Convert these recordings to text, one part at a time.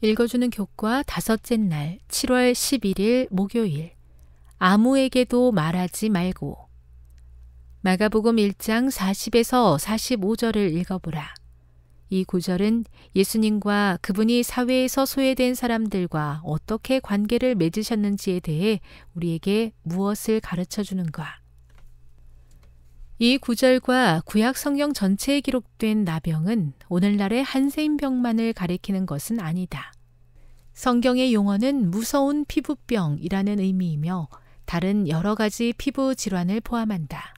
읽어주는 교과 다섯째 날 7월 11일 목요일 아무에게도 말하지 말고 마가복음 1장 40에서 45절을 읽어보라. 이 구절은 예수님과 그분이 사회에서 소외된 사람들과 어떻게 관계를 맺으셨는지에 대해 우리에게 무엇을 가르쳐 주는가. 이 구절과 구약 성경 전체에 기록된 나병은 오늘날의 한세인병만을 가리키는 것은 아니다. 성경의 용어는 무서운 피부병이라는 의미이며 다른 여러 가지 피부 질환을 포함한다.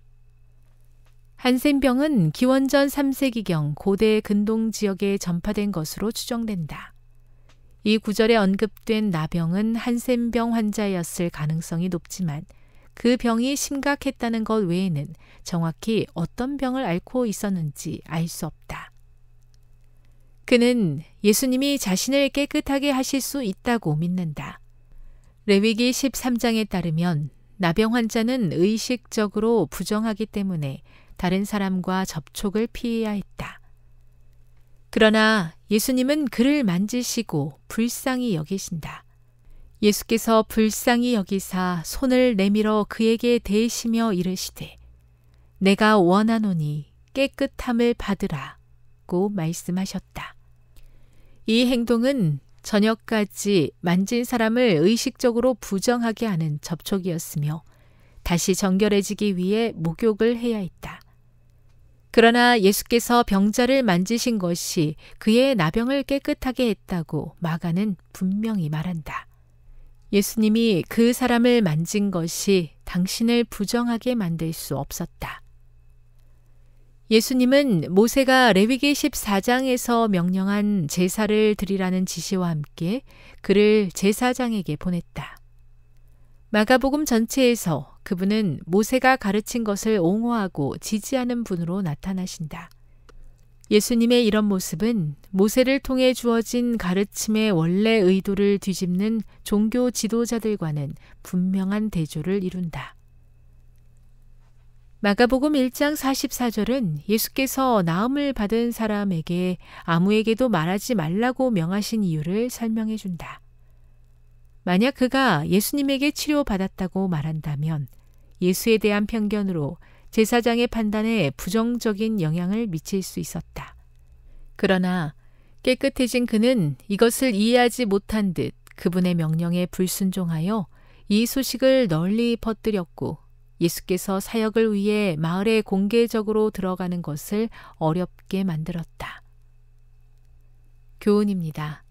한센병은 기원전 3세기경 고대 근동 지역에 전파된 것으로 추정된다. 이 구절에 언급된 나병은 한센병 환자였을 가능성이 높지만 그 병이 심각했다는 것 외에는 정확히 어떤 병을 앓고 있었는지 알 수 없다. 그는 예수님이 자신을 깨끗하게 하실 수 있다고 믿는다. 레위기 13장에 따르면 나병 환자는 의식적으로 부정하기 때문에 다른 사람과 접촉을 피해야 했다. 그러나 예수님은 그를 만지시고 불쌍히 여기신다. 예수께서 불쌍히 여기사 손을 내밀어 그에게 대시며 이르시되 내가 원하노니 깨끗함을 받으라고 말씀하셨다. 이 행동은 저녁까지 만진 사람을 의식적으로 부정하게 하는 접촉이었으며 다시 정결해지기 위해 목욕을 해야 했다. 그러나 예수께서 병자를 만지신 것이 그의 나병을 깨끗하게 했다고 마가는 분명히 말한다. 예수님이 그 사람을 만진 것이 당신을 부정하게 만들 수 없었다. 예수님은 모세가 레위기 14장에서 명령한 제사를 드리라는 지시와 함께 그를 제사장에게 보냈다. 마가복음 전체에서 그분은 모세가 가르친 것을 옹호하고 지지하는 분으로 나타나신다. 예수님의 이런 모습은 모세를 통해 주어진 가르침의 원래 의도를 뒤집는 종교 지도자들과는 분명한 대조를 이룬다. 마가복음 1장 44절은 예수께서 나음을 받은 사람에게 아무에게도 말하지 말라고 명하신 이유를 설명해 준다. 만약 그가 예수님에게 치료받았다고 말한다면 예수에 대한 편견으로 제사장의 판단에 부정적인 영향을 미칠 수 있었다. 그러나 깨끗해진 그는 이것을 이해하지 못한 듯 그분의 명령에 불순종하여 이 소식을 널리 퍼뜨렸고 예수께서 사역을 위해 마을에 공개적으로 들어가는 것을 어렵게 만들었다. 교훈입니다.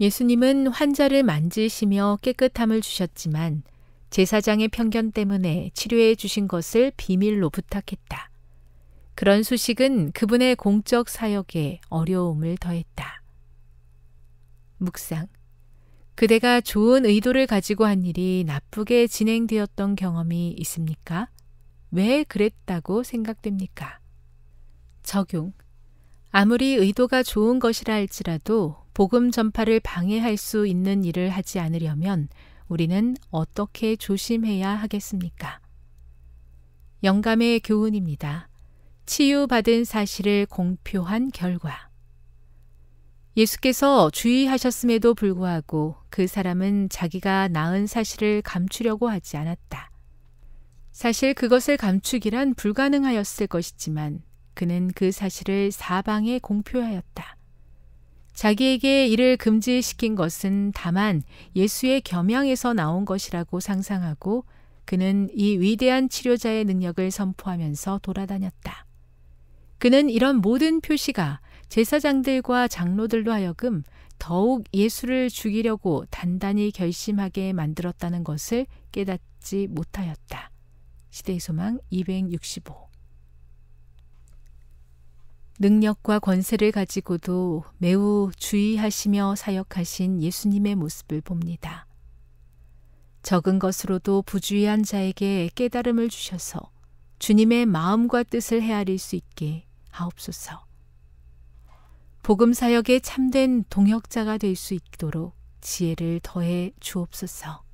예수님은 환자를 만지시며 깨끗함을 주셨지만 제사장의 편견 때문에 치료해 주신 것을 비밀로 부탁했다. 그런 수식은 그분의 공적 사역에 어려움을 더했다. 묵상. 그대가 좋은 의도를 가지고 한 일이 나쁘게 진행되었던 경험이 있습니까? 왜 그랬다고 생각됩니까? 적용. 아무리 의도가 좋은 것이라 할지라도 복음 전파를 방해할 수 있는 일을 하지 않으려면 우리는 어떻게 조심해야 하겠습니까? 영감의 교훈입니다. 치유받은 사실을 공표한 결과. 예수께서 주의하셨음에도 불구하고 그 사람은 자기가 낳은 사실을 감추려고 하지 않았다. 사실 그것을 감추기란 불가능하였을 것이지만 그는 그 사실을 사방에 공표하였다. 자기에게 이를 금지시킨 것은 다만 예수의 겸양에서 나온 것이라고 상상하고 그는 이 위대한 치료자의 능력을 선포하면서 돌아다녔다. 그는 이런 모든 표시가 제사장들과 장로들로 하여금 더욱 예수를 죽이려고 단단히 결심하게 만들었다는 것을 깨닫지 못하였다. 시대의 소망 265 능력과 권세를 가지고도 매우 주의하시며 사역하신 예수님의 모습을 봅니다. 적은 것으로도 부주의한 자에게 깨달음을 주셔서 주님의 마음과 뜻을 헤아릴 수 있게 하옵소서. 복음 사역에 참된 동역자가 될 수 있도록 지혜를 더해 주옵소서.